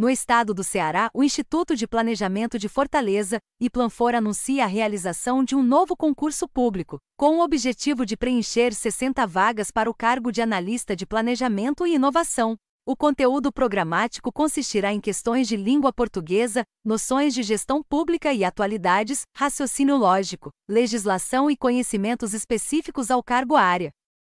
No estado do Ceará, o Instituto de Planejamento de Fortaleza, IPLANFOR, anuncia a realização de um novo concurso público, com o objetivo de preencher 60 vagas para o cargo de analista de planejamento e inovação. O conteúdo programático consistirá em questões de língua portuguesa, noções de gestão pública e atualidades, raciocínio lógico, legislação e conhecimentos específicos ao cargo área.